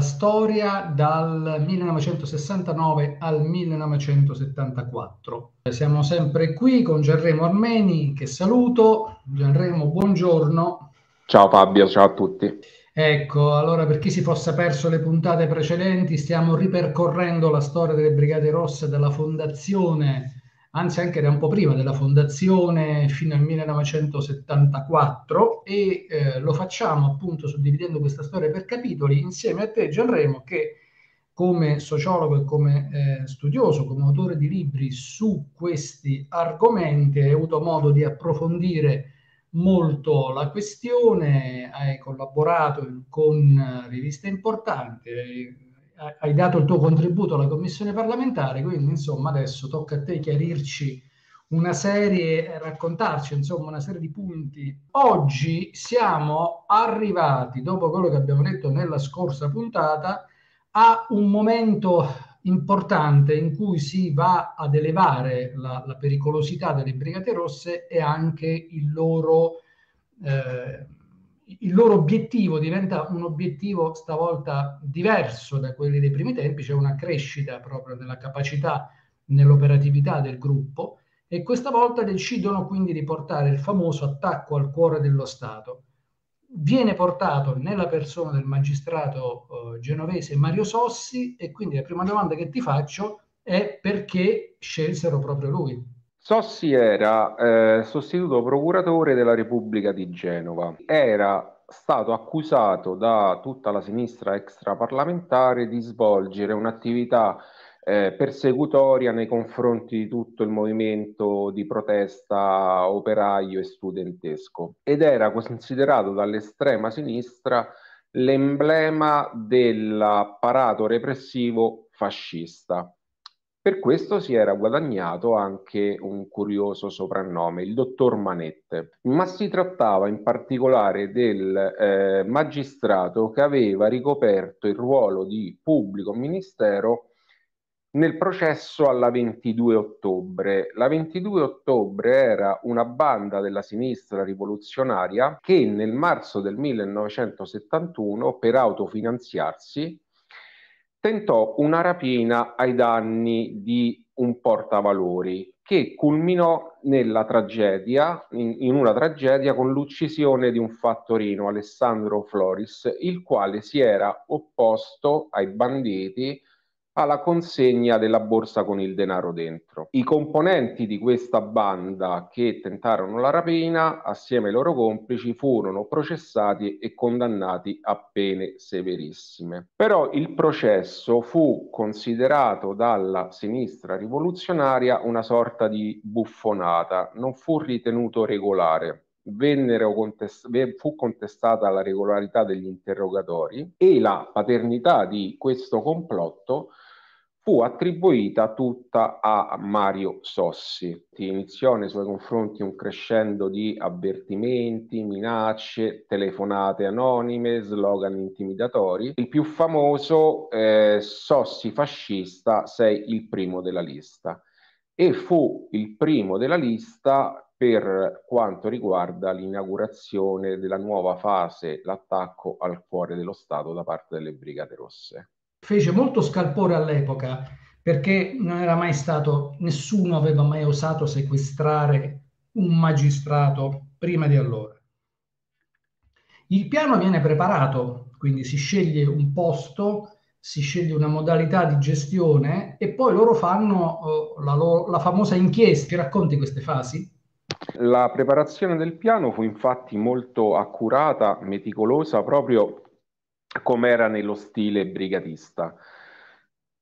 alla storia dal 1969 al 1974. Siamo sempre qui con Gianremo Armeni, che saluto. Gianremo, buongiorno. Ciao Fabio, ciao a tutti. Ecco, allora per chi si fosse perso le puntate precedenti, stiamo ripercorrendo la storia delle Brigate Rosse dalla fondazione anzi anche da un po' prima della fondazione fino al 1974 e eh, lo facciamo appunto suddividendo questa storia per capitoli insieme a te Gianremo che come sociologo e come eh, studioso, come autore di libri su questi argomenti, hai avuto modo di approfondire molto la questione, hai collaborato con riviste importanti, eh, hai dato il tuo contributo alla commissione parlamentare, quindi insomma adesso tocca a te chiarirci una serie, raccontarci insomma una serie di punti. Oggi siamo arrivati, dopo quello che abbiamo detto nella scorsa puntata, a un momento importante in cui si va ad elevare la, la pericolosità delle Brigate Rosse e anche il loro... Eh, il loro obiettivo diventa un obiettivo stavolta diverso da quelli dei primi tempi, c'è cioè una crescita proprio nella capacità nell'operatività del gruppo e questa volta decidono quindi di portare il famoso attacco al cuore dello Stato. Viene portato nella persona del magistrato eh, genovese Mario Sossi e quindi la prima domanda che ti faccio è perché scelsero proprio lui? Sossi era eh, sostituto procuratore della Repubblica di Genova. Era stato accusato da tutta la sinistra extraparlamentare di svolgere un'attività eh, persecutoria nei confronti di tutto il movimento di protesta operaio e studentesco ed era considerato dall'estrema sinistra l'emblema dell'apparato repressivo fascista. Per questo si era guadagnato anche un curioso soprannome, il dottor Manette, ma si trattava in particolare del eh, magistrato che aveva ricoperto il ruolo di pubblico ministero nel processo alla 22 ottobre. La 22 ottobre era una banda della sinistra rivoluzionaria che nel marzo del 1971, per autofinanziarsi, tentò una rapina ai danni di un portavalori che culminò nella tragedia, in, in, una tragedia con l'uccisione di un fattorino, Alessandro Floris, il quale si era opposto ai banditi alla consegna della borsa con il denaro dentro. I componenti di questa banda che tentarono la rapina, assieme ai loro complici, furono processati e condannati a pene severissime. Però il processo fu considerato dalla sinistra rivoluzionaria una sorta di buffonata, non fu ritenuto regolare vennero contest- fu contestata la regolarità degli interrogatori e la paternità di questo complotto fu attribuita tutta a Mario Sossi. Iniziò nei suoi confronti un crescendo di avvertimenti, minacce, telefonate anonime, slogan intimidatori. Il più famoso eh, Sossi fascista, sei il primo della lista. E fu il primo della lista per quanto riguarda l'inaugurazione della nuova fase, l'attacco al cuore dello Stato da parte delle Brigate Rosse. Fece molto scalpore all'epoca perché non era mai stato, nessuno aveva mai osato sequestrare un magistrato prima di allora. Il piano viene preparato, quindi si sceglie un posto, si sceglie una modalità di gestione e poi loro fanno eh, la, lo- la famosa inchiesta. Ti racconti queste fasi? La preparazione del piano fu infatti molto accurata, meticolosa, proprio come era nello stile brigatista,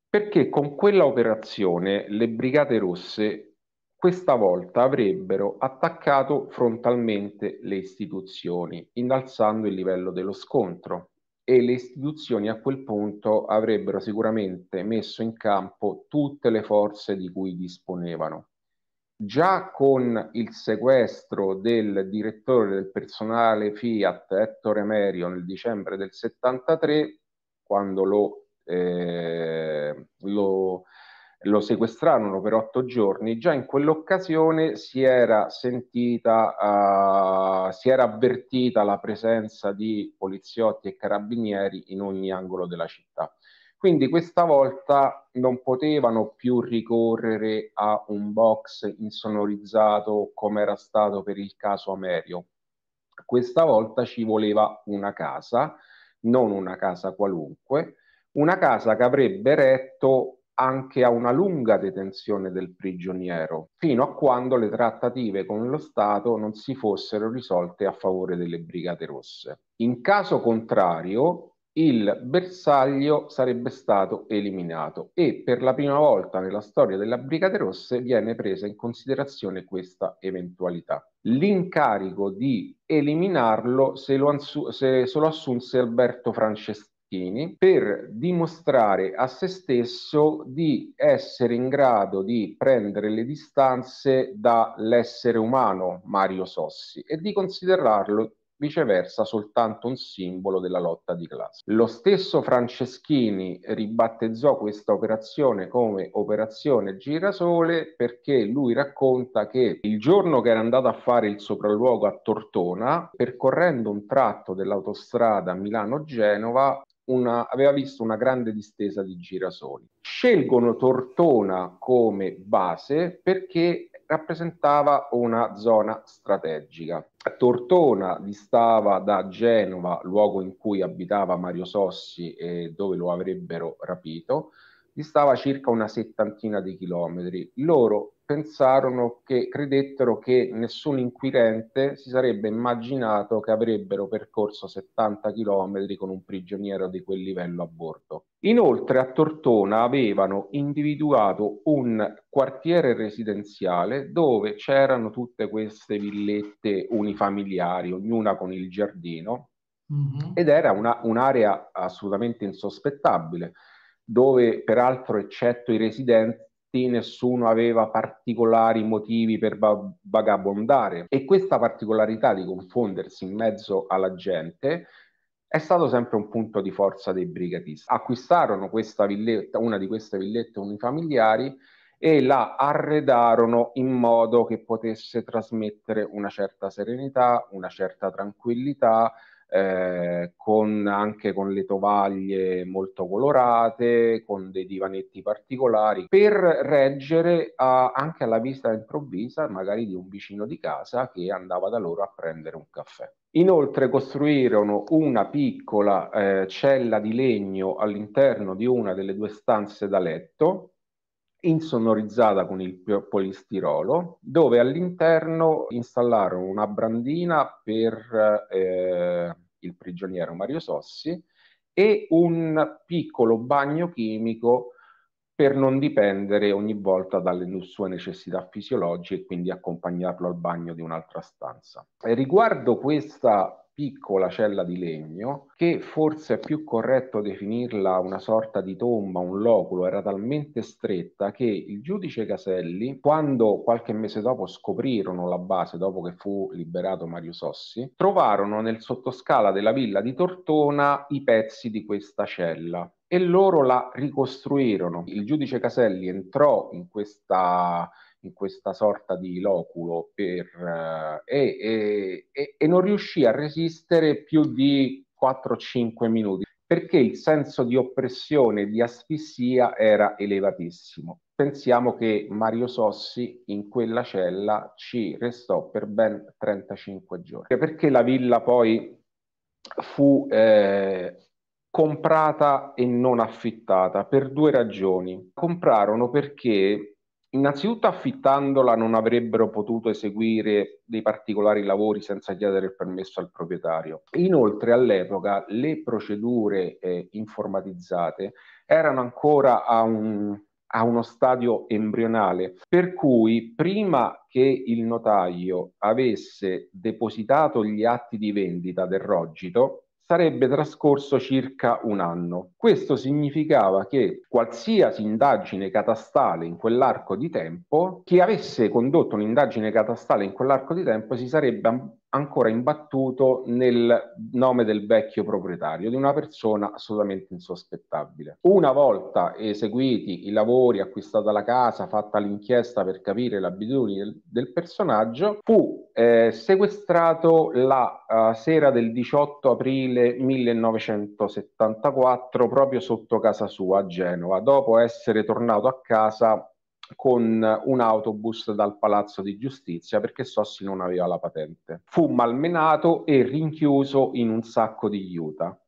perché con quella operazione le Brigate Rosse questa volta avrebbero attaccato frontalmente le istituzioni, innalzando il livello dello scontro e le istituzioni a quel punto avrebbero sicuramente messo in campo tutte le forze di cui disponevano già con il sequestro del direttore del personale Fiat Ettore Merio nel dicembre del 73, quando lo, eh, lo, lo sequestrarono per otto giorni, già in quell'occasione si era sentita, eh, si era avvertita la presenza di poliziotti e carabinieri in ogni angolo della città. Quindi questa volta non potevano più ricorrere a un box insonorizzato come era stato per il caso Amerio. Questa volta ci voleva una casa, non una casa qualunque, una casa che avrebbe retto anche a una lunga detenzione del prigioniero, fino a quando le trattative con lo Stato non si fossero risolte a favore delle Brigate Rosse. In caso contrario, il bersaglio sarebbe stato eliminato e per la prima volta nella storia della Brigate Rosse viene presa in considerazione questa eventualità. L'incarico di eliminarlo se lo, ansu- se, se lo assunse Alberto Franceschini per dimostrare a se stesso di essere in grado di prendere le distanze dall'essere umano Mario Sossi e di considerarlo viceversa soltanto un simbolo della lotta di classe. Lo stesso Franceschini ribattezzò questa operazione come operazione Girasole perché lui racconta che il giorno che era andato a fare il sopralluogo a Tortona, percorrendo un tratto dell'autostrada Milano-Genova, una, aveva visto una grande distesa di girasoli. Scelgono Tortona come base perché rappresentava una zona strategica. Tortona distava da Genova, luogo in cui abitava Mario Sossi e dove lo avrebbero rapito, distava circa una settantina di chilometri. Loro pensarono che credettero che nessun inquirente si sarebbe immaginato che avrebbero percorso 70 km con un prigioniero di quel livello a bordo. Inoltre a Tortona avevano individuato un quartiere residenziale dove c'erano tutte queste villette unifamiliari, ognuna con il giardino, mm-hmm. ed era una, un'area assolutamente insospettabile dove peraltro eccetto i residenti nessuno aveva particolari motivi per ba- vagabondare e questa particolarità di confondersi in mezzo alla gente è stato sempre un punto di forza dei brigatisti. Acquistarono questa villetta, una di queste villette unifamiliari e la arredarono in modo che potesse trasmettere una certa serenità, una certa tranquillità, eh, con, anche con le tovaglie molto colorate, con dei divanetti particolari, per reggere a, anche alla vista improvvisa magari di un vicino di casa che andava da loro a prendere un caffè. Inoltre costruirono una piccola eh, cella di legno all'interno di una delle due stanze da letto insonorizzata con il polistirolo, dove all'interno installarono una brandina per eh, il prigioniero Mario Sossi e un piccolo bagno chimico per non dipendere ogni volta dalle sue necessità fisiologiche e quindi accompagnarlo al bagno di un'altra stanza. E riguardo questa piccola cella di legno che forse è più corretto definirla una sorta di tomba, un loculo, era talmente stretta che il giudice Caselli, quando qualche mese dopo scoprirono la base, dopo che fu liberato Mario Sossi, trovarono nel sottoscala della villa di Tortona i pezzi di questa cella e loro la ricostruirono. Il giudice Caselli entrò in questa in questa sorta di loculo per, eh, e, e, e non riuscì a resistere più di 4-5 minuti perché il senso di oppressione di asfissia era elevatissimo. Pensiamo che Mario Sossi in quella cella ci restò per ben 35 giorni, perché la villa poi fu eh, comprata e non affittata per due ragioni. Comprarono perché Innanzitutto affittandola non avrebbero potuto eseguire dei particolari lavori senza chiedere il permesso al proprietario. Inoltre all'epoca le procedure eh, informatizzate erano ancora a, un, a uno stadio embrionale, per cui prima che il notaio avesse depositato gli atti di vendita del rogito, sarebbe trascorso circa un anno. Questo significava che qualsiasi indagine catastale in quell'arco di tempo, chi avesse condotto un'indagine catastale in quell'arco di tempo si sarebbe ancora imbattuto nel nome del vecchio proprietario, di una persona assolutamente insospettabile. Una volta eseguiti i lavori, acquistata la casa, fatta l'inchiesta per capire le abitudini del, del personaggio, fu eh, sequestrato la uh, sera del 18 aprile 1974 proprio sotto casa sua a Genova, dopo essere tornato a casa con un autobus dal palazzo di giustizia perché Sossi non aveva la patente. Fu malmenato e rinchiuso in un sacco di iuta.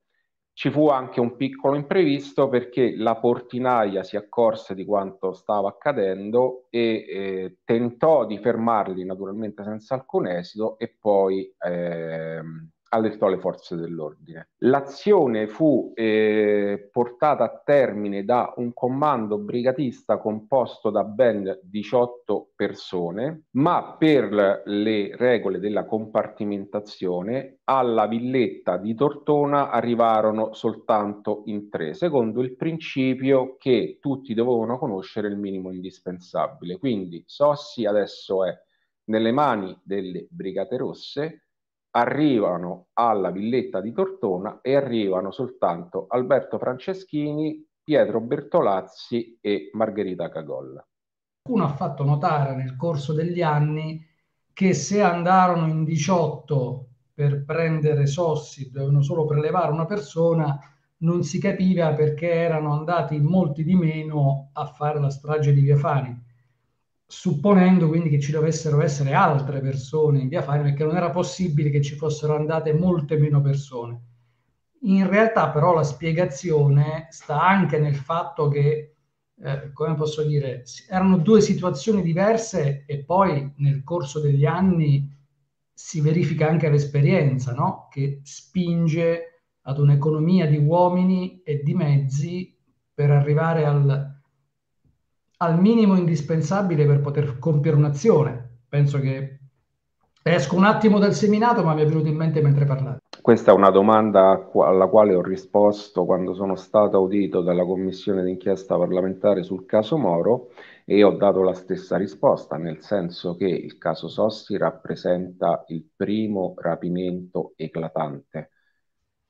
Ci fu anche un piccolo imprevisto perché la portinaia si accorse di quanto stava accadendo e eh, tentò di fermarli naturalmente senza alcun esito e poi eh, allertò le forze dell'ordine. L'azione fu eh, portata a termine da un comando brigatista composto da ben 18 persone, ma per le regole della compartimentazione alla villetta di Tortona arrivarono soltanto in tre, secondo il principio che tutti dovevano conoscere il minimo indispensabile. Quindi Sossi adesso è nelle mani delle Brigate Rosse, arrivano alla villetta di Tortona e arrivano soltanto Alberto Franceschini, Pietro Bertolazzi e Margherita Cagolla. Qualcuno ha fatto notare nel corso degli anni che se andarono in 18 per prendere Sossi, dovevano solo prelevare una persona, non si capiva perché erano andati molti di meno a fare la strage di Via Fani supponendo quindi che ci dovessero essere altre persone in via Fani, perché non era possibile che ci fossero andate molte meno persone. In realtà però la spiegazione sta anche nel fatto che, eh, come posso dire, erano due situazioni diverse e poi nel corso degli anni si verifica anche l'esperienza, no? che spinge ad un'economia di uomini e di mezzi per arrivare al, al minimo indispensabile per poter compiere un'azione. Penso che esco un attimo dal seminato, ma mi è venuto in mente mentre parlavo. Questa è una domanda alla quale ho risposto quando sono stato audito dalla commissione d'inchiesta parlamentare sul caso Moro e ho dato la stessa risposta, nel senso che il caso Sossi rappresenta il primo rapimento eclatante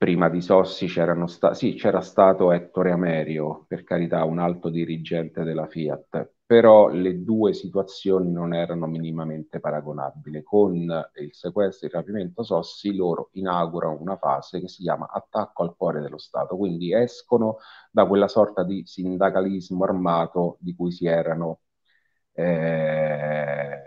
prima di Sossi c'erano sta- sì, c'era stato Ettore Amerio, per carità, un alto dirigente della Fiat, però le due situazioni non erano minimamente paragonabili. Con il sequestro e il rapimento Sossi loro inaugurano una fase che si chiama attacco al cuore dello Stato, quindi escono da quella sorta di sindacalismo armato di cui si erano eh,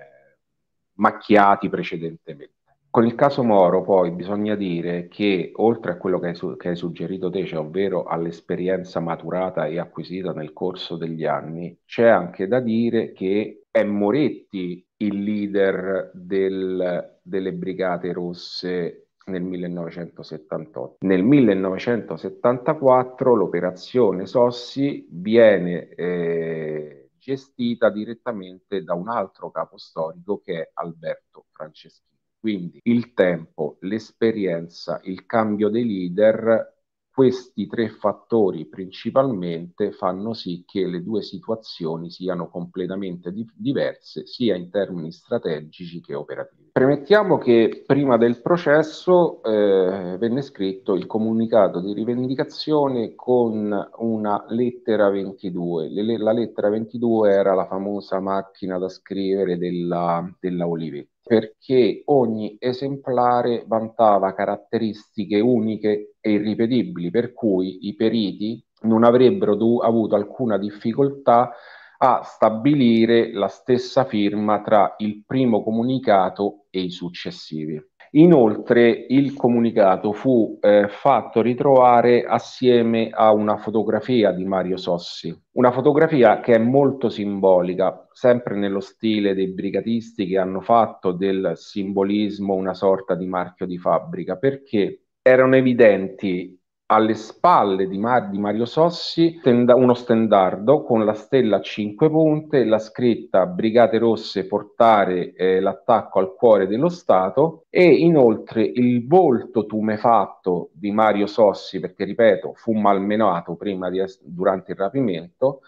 macchiati precedentemente. Con il caso Moro poi bisogna dire che oltre a quello che hai, su- che hai suggerito te, cioè, ovvero all'esperienza maturata e acquisita nel corso degli anni, c'è anche da dire che è Moretti il leader del, delle Brigate Rosse nel 1978. Nel 1974 l'operazione Sossi viene eh, gestita direttamente da un altro capo storico che è Alberto Franceschini. Quindi il tempo, l'esperienza, il cambio dei leader, questi tre fattori principalmente fanno sì che le due situazioni siano completamente di- diverse sia in termini strategici che operativi. Premettiamo che prima del processo eh, venne scritto il comunicato di rivendicazione con una lettera 22. Le, la lettera 22 era la famosa macchina da scrivere della, della Olivetti perché ogni esemplare vantava caratteristiche uniche e irripetibili, per cui i periti non avrebbero do- avuto alcuna difficoltà a stabilire la stessa firma tra il primo comunicato e i successivi. Inoltre il comunicato fu eh, fatto ritrovare assieme a una fotografia di Mario Sossi, una fotografia che è molto simbolica, sempre nello stile dei brigatisti che hanno fatto del simbolismo una sorta di marchio di fabbrica, perché erano evidenti alle spalle di, Mar- di Mario Sossi tenda- uno stendardo con la stella a 5 punte la scritta Brigate Rosse portare eh, l'attacco al cuore dello Stato e inoltre il volto tumefatto di Mario Sossi perché ripeto fu malmenato prima di es- durante il rapimento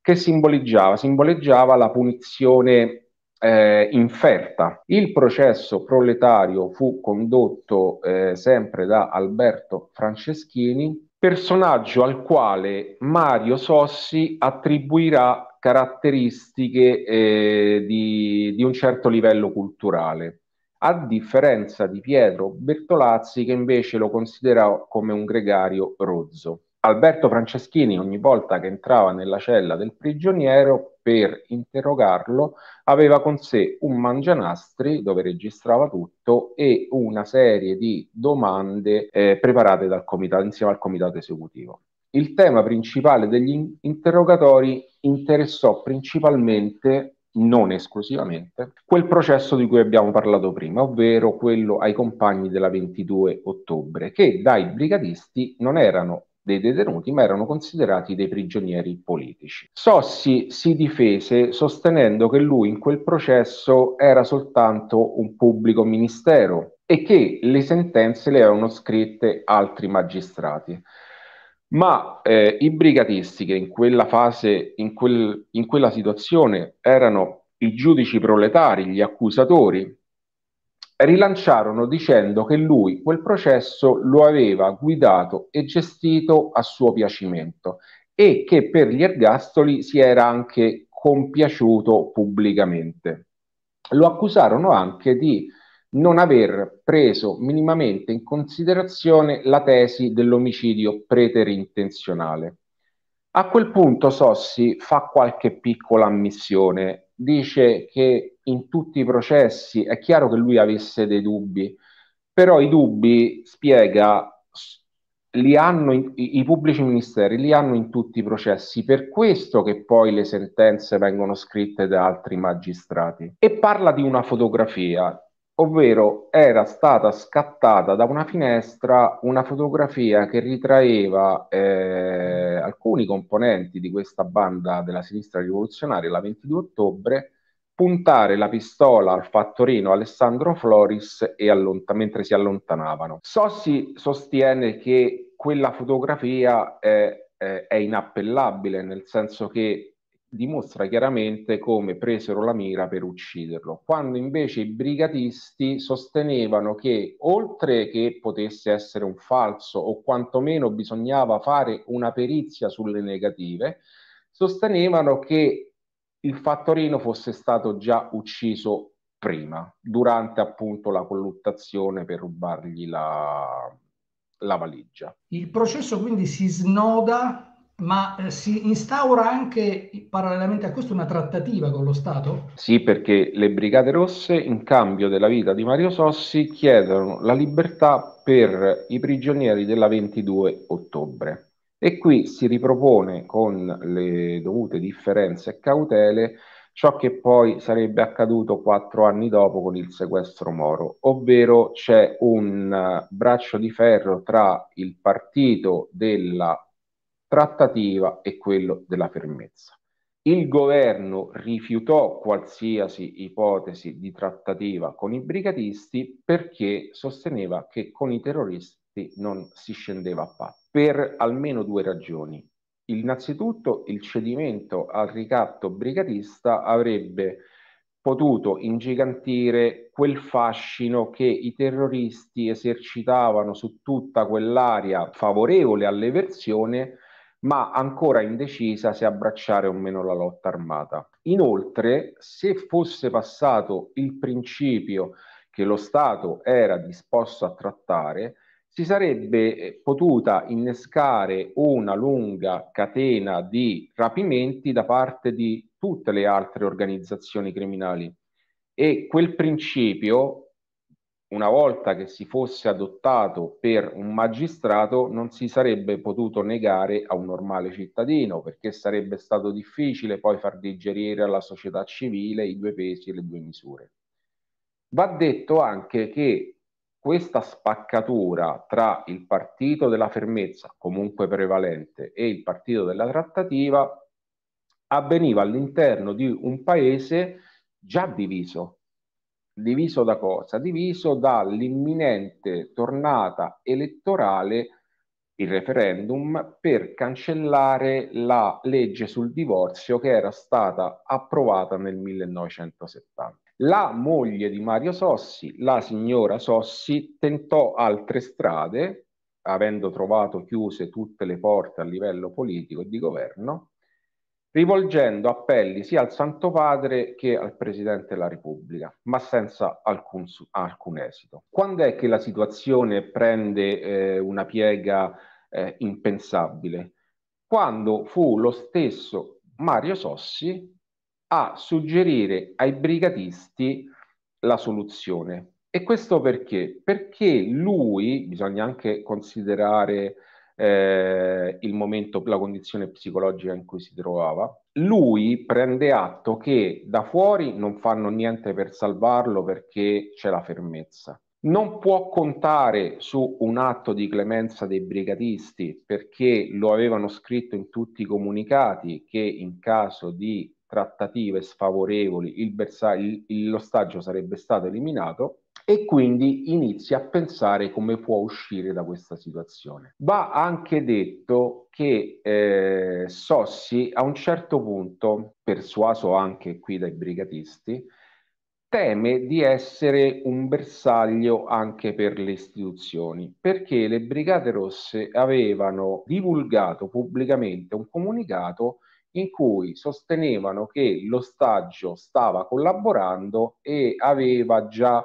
che simboleggiava, simboleggiava la punizione eh, inferta. Il processo proletario fu condotto eh, sempre da Alberto Franceschini, personaggio al quale Mario Sossi attribuirà caratteristiche eh, di, di un certo livello culturale a differenza di Pietro Bertolazzi che invece lo considera come un gregario rozzo. Alberto Franceschini ogni volta che entrava nella cella del prigioniero per interrogarlo aveva con sé un mangianastri dove registrava tutto e una serie di domande eh, preparate dal comitato, insieme al comitato esecutivo. Il tema principale degli interrogatori interessò principalmente non esclusivamente, quel processo di cui abbiamo parlato prima, ovvero quello ai compagni della 22 ottobre, che dai brigadisti non erano dei detenuti, ma erano considerati dei prigionieri politici. Sossi si difese sostenendo che lui in quel processo era soltanto un pubblico ministero e che le sentenze le avevano scritte altri magistrati. Ma eh, i brigatisti che in quella fase, in, quel, in quella situazione erano i giudici proletari, gli accusatori, rilanciarono dicendo che lui quel processo lo aveva guidato e gestito a suo piacimento e che per gli ergastoli si era anche compiaciuto pubblicamente. Lo accusarono anche di non aver preso minimamente in considerazione la tesi dell'omicidio preterintenzionale. A quel punto Sossi fa qualche piccola ammissione dice che in tutti i processi è chiaro che lui avesse dei dubbi, però i dubbi, spiega, li hanno in, i, i pubblici ministeri li hanno in tutti i processi, per questo che poi le sentenze vengono scritte da altri magistrati. E parla di una fotografia ovvero era stata scattata da una finestra una fotografia che ritraeva eh, alcuni componenti di questa banda della sinistra rivoluzionaria la 22 ottobre puntare la pistola al fattorino Alessandro Floris allont- mentre si allontanavano. Sossi sostiene che quella fotografia è, è, eh, è inappellabile, nel senso che dimostra chiaramente come presero la mira per ucciderlo, quando invece i brigatisti sostenevano che oltre che potesse essere un falso o quantomeno bisognava fare una perizia sulle negative, sostenevano che il fattorino fosse stato già ucciso prima, durante appunto la colluttazione per rubargli la, la valigia. Il processo quindi si snoda ma eh, si instaura anche parallelamente a questo una trattativa con lo Stato? Sì, perché le Brigate Rosse, in cambio della vita di Mario Sossi, chiedono la libertà per i prigionieri della 22 ottobre. E qui si ripropone con le dovute differenze e cautele ciò che poi sarebbe accaduto quattro anni dopo con il sequestro Moro, ovvero c'è un eh, braccio di ferro tra il partito della trattativa e quello della fermezza. Il governo rifiutò qualsiasi ipotesi di trattativa con i brigatisti perché sosteneva che con i terroristi non si scendeva a patto, per almeno due ragioni. Innanzitutto il cedimento al ricatto brigatista avrebbe potuto ingigantire quel fascino che i terroristi esercitavano su tutta quell'area favorevole all'eversione ma ancora indecisa se abbracciare o meno la lotta armata. Inoltre, se fosse passato il principio che lo Stato era disposto a trattare, si sarebbe eh, potuta innescare una lunga catena di rapimenti da parte di tutte le altre organizzazioni criminali. E quel principio una volta che si fosse adottato per un magistrato non si sarebbe potuto negare a un normale cittadino perché sarebbe stato difficile poi far digerire alla società civile i due pesi e le due misure. Va detto anche che questa spaccatura tra il partito della fermezza, comunque prevalente, e il partito della trattativa avveniva all'interno di un paese già diviso, Diviso da cosa? Diviso dall'imminente tornata elettorale, il referendum, per cancellare la legge sul divorzio che era stata approvata nel 1970. La moglie di Mario Sossi, la signora Sossi, tentò altre strade, avendo trovato chiuse tutte le porte a livello politico e di governo, rivolgendo appelli sia al Santo Padre che al Presidente della Repubblica, ma senza alcun, alcun esito. Quando è che la situazione prende eh, una piega eh, impensabile? Quando fu lo stesso Mario Sossi a suggerire ai brigatisti la soluzione. E questo perché? Perché lui, bisogna anche considerare eh, il momento, la condizione psicologica in cui si trovava. Lui prende atto che da fuori non fanno niente per salvarlo perché c'è la fermezza. Non può contare su un atto di clemenza dei brigatisti perché lo avevano scritto in tutti i comunicati che in caso di trattative sfavorevoli il bersa- l'ostaggio sarebbe stato eliminato e quindi inizia a pensare come può uscire da questa situazione. Va anche detto che eh, Sossi a un certo punto, persuaso anche qui dai brigatisti, teme di essere un bersaglio anche per le istituzioni, perché le Brigate Rosse avevano divulgato pubblicamente un comunicato in cui sostenevano che l'ostaggio stava collaborando e aveva già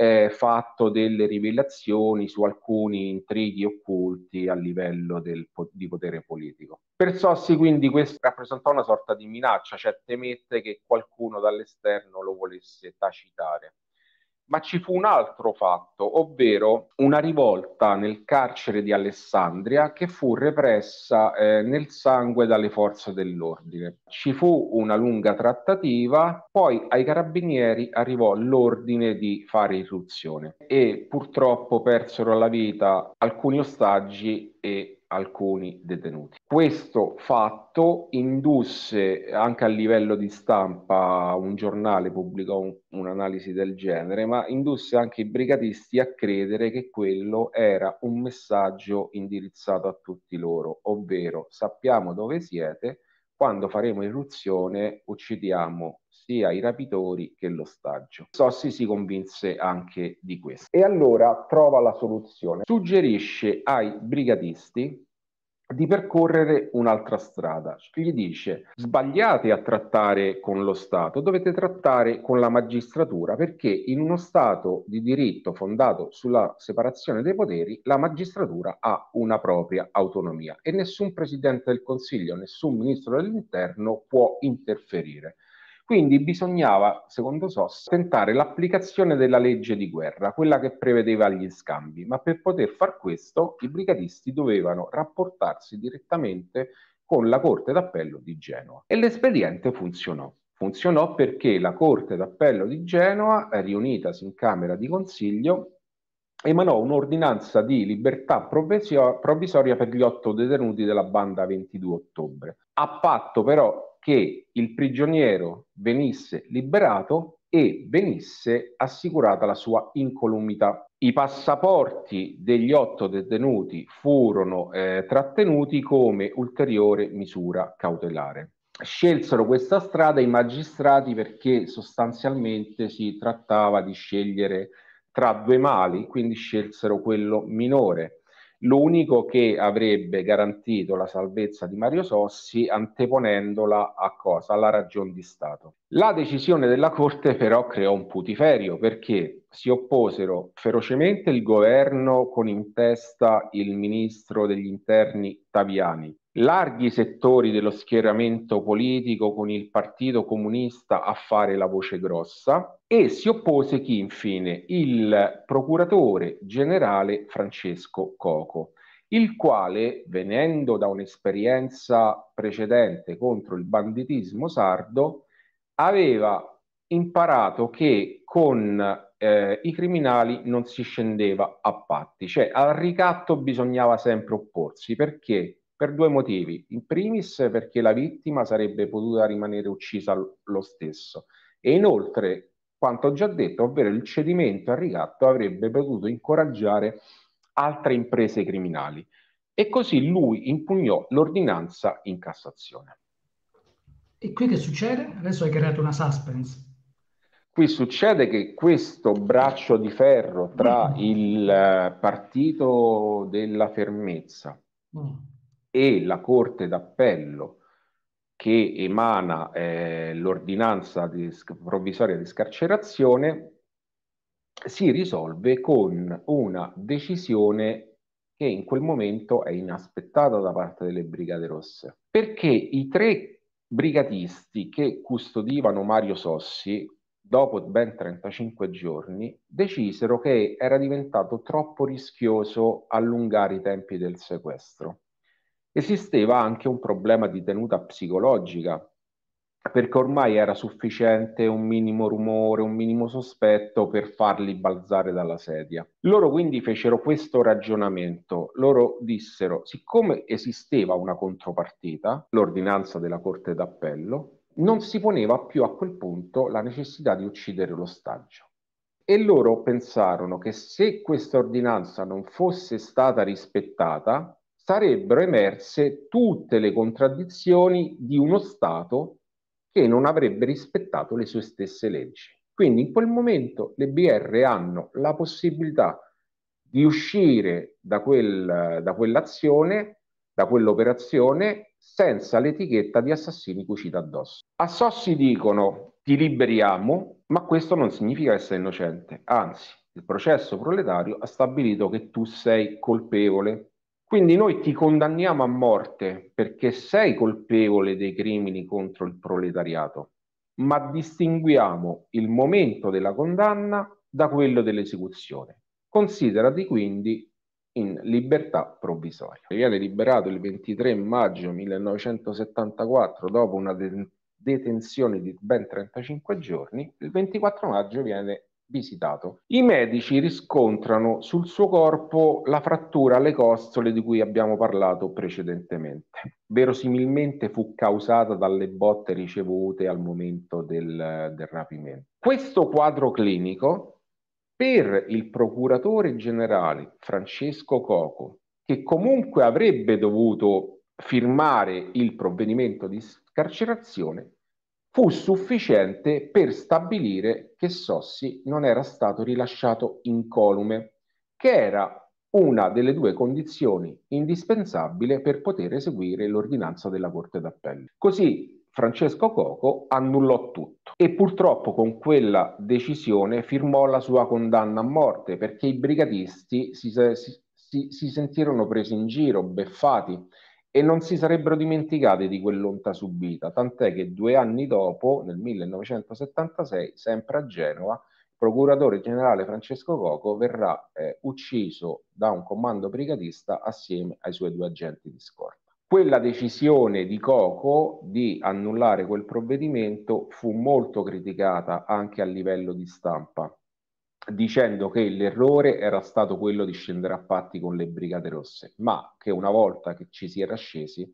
eh, fatto delle rivelazioni su alcuni intrighi occulti a livello del, di potere politico. Per Sossi quindi questo rappresentò una sorta di minaccia, cioè temette che qualcuno dall'esterno lo volesse tacitare ma ci fu un altro fatto, ovvero una rivolta nel carcere di Alessandria che fu repressa eh, nel sangue dalle forze dell'ordine. Ci fu una lunga trattativa, poi ai carabinieri arrivò l'ordine di fare irruzione e purtroppo persero la vita alcuni ostaggi e alcuni detenuti. Questo fatto indusse anche a livello di stampa, un giornale pubblicò un, un'analisi del genere, ma indusse anche i brigatisti a credere che quello era un messaggio indirizzato a tutti loro, ovvero sappiamo dove siete, quando faremo irruzione uccidiamo sia i rapitori che l'ostaggio. Sossi si convinse anche di questo. E allora trova la soluzione. Suggerisce ai brigadisti di percorrere un'altra strada. Gli dice sbagliate a trattare con lo Stato, dovete trattare con la magistratura perché in uno Stato di diritto fondato sulla separazione dei poteri la magistratura ha una propria autonomia e nessun Presidente del Consiglio, nessun Ministro dell'Interno può interferire. Quindi bisognava, secondo Sos, tentare l'applicazione della legge di guerra, quella che prevedeva gli scambi, ma per poter far questo i brigadisti dovevano rapportarsi direttamente con la Corte d'Appello di Genova. E l'espediente funzionò. Funzionò perché la Corte d'Appello di Genova, riunitasi in Camera di Consiglio, emanò un'ordinanza di libertà provvisoria per gli otto detenuti della banda 22 ottobre, a patto però che il prigioniero venisse liberato e venisse assicurata la sua incolumità. I passaporti degli otto detenuti furono eh, trattenuti come ulteriore misura cautelare. Scelsero questa strada i magistrati perché sostanzialmente si trattava di scegliere tra due mali, quindi scelsero quello minore l'unico che avrebbe garantito la salvezza di Mario Sossi anteponendola a cosa? Alla ragion di Stato. La decisione della Corte però creò un putiferio perché si opposero ferocemente il governo con in testa il ministro degli interni Taviani, larghi settori dello schieramento politico con il Partito Comunista a fare la voce grossa e si oppose chi infine? Il procuratore generale Francesco Coco, il quale, venendo da un'esperienza precedente contro il banditismo sardo, aveva imparato che con eh, i criminali non si scendeva a patti, cioè al ricatto bisognava sempre opporsi perché per due motivi. In primis perché la vittima sarebbe potuta rimanere uccisa lo stesso e inoltre quanto ho già detto, ovvero il cedimento al ricatto avrebbe potuto incoraggiare altre imprese criminali e così lui impugnò l'ordinanza in Cassazione. E qui che succede? Adesso hai creato una suspense. Qui succede che questo braccio di ferro tra il eh, partito della fermezza mm e la Corte d'Appello che emana eh, l'ordinanza di provvisoria di scarcerazione si risolve con una decisione che in quel momento è inaspettata da parte delle Brigate Rosse, perché i tre brigatisti che custodivano Mario Sossi, dopo ben 35 giorni, decisero che era diventato troppo rischioso allungare i tempi del sequestro esisteva anche un problema di tenuta psicologica, perché ormai era sufficiente un minimo rumore, un minimo sospetto per farli balzare dalla sedia. Loro quindi fecero questo ragionamento, loro dissero, siccome esisteva una contropartita, l'ordinanza della Corte d'Appello, non si poneva più a quel punto la necessità di uccidere l'ostaggio. E loro pensarono che se questa ordinanza non fosse stata rispettata, sarebbero emerse tutte le contraddizioni di uno Stato che non avrebbe rispettato le sue stesse leggi. Quindi in quel momento le BR hanno la possibilità di uscire da, quel, da quell'azione, da quell'operazione, senza l'etichetta di assassini cucita addosso. A Sossi dicono ti liberiamo, ma questo non significa essere innocente, anzi il processo proletario ha stabilito che tu sei colpevole quindi noi ti condanniamo a morte perché sei colpevole dei crimini contro il proletariato, ma distinguiamo il momento della condanna da quello dell'esecuzione. Considerati quindi in libertà provvisoria. Viene liberato il 23 maggio 1974 dopo una detenzione di ben 35 giorni. Il 24 maggio viene visitato. I medici riscontrano sul suo corpo la frattura alle costole di cui abbiamo parlato precedentemente. Verosimilmente fu causata dalle botte ricevute al momento del, del rapimento. Questo quadro clinico per il procuratore generale Francesco Coco, che comunque avrebbe dovuto firmare il provvedimento di scarcerazione, fu sufficiente per stabilire che Sossi non era stato rilasciato incolume, che era una delle due condizioni indispensabili per poter eseguire l'ordinanza della Corte d'Appello. Così Francesco Coco annullò tutto e purtroppo con quella decisione firmò la sua condanna a morte perché i brigadisti si, si, si, si sentirono presi in giro, beffati e non si sarebbero dimenticati di quell'onta subita, tant'è che due anni dopo, nel 1976, sempre a Genova, il procuratore generale Francesco Coco verrà eh, ucciso da un comando brigadista assieme ai suoi due agenti di scorta. Quella decisione di Coco di annullare quel provvedimento fu molto criticata anche a livello di stampa dicendo che l'errore era stato quello di scendere a patti con le Brigate Rosse, ma che una volta che ci si era scesi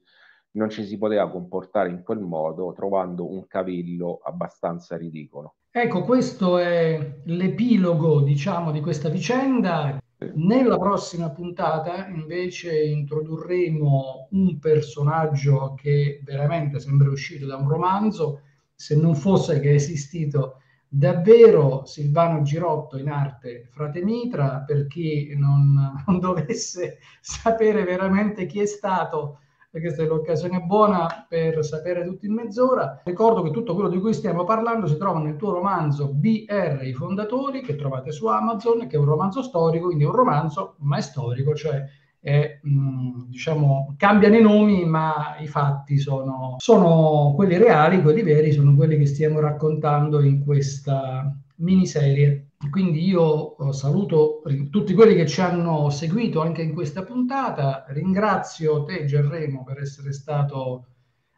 non ci si poteva comportare in quel modo trovando un cavillo abbastanza ridicolo. Ecco, questo è l'epilogo, diciamo, di questa vicenda. Nella prossima puntata invece introdurremo un personaggio che veramente sembra uscito da un romanzo, se non fosse che è esistito davvero Silvano Girotto in arte Frate Mitra, per chi non, non dovesse sapere veramente chi è stato, questa è l'occasione buona per sapere tutto in mezz'ora. Ricordo che tutto quello di cui stiamo parlando si trova nel tuo romanzo BR I fondatori, che trovate su Amazon, che è un romanzo storico, quindi un romanzo ma è storico, cioè e, mh, diciamo, cambiano i nomi, ma i fatti sono, sono quelli reali, quelli veri, sono quelli che stiamo raccontando in questa miniserie. Quindi io eh, saluto tutti quelli che ci hanno seguito anche in questa puntata, ringrazio te Gerremo per essere stato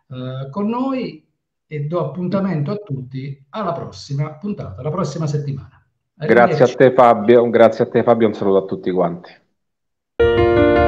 eh, con noi e do appuntamento a tutti alla prossima puntata, la prossima settimana. Grazie a te Fabio, grazie a te Fabio, un saluto a tutti quanti. Música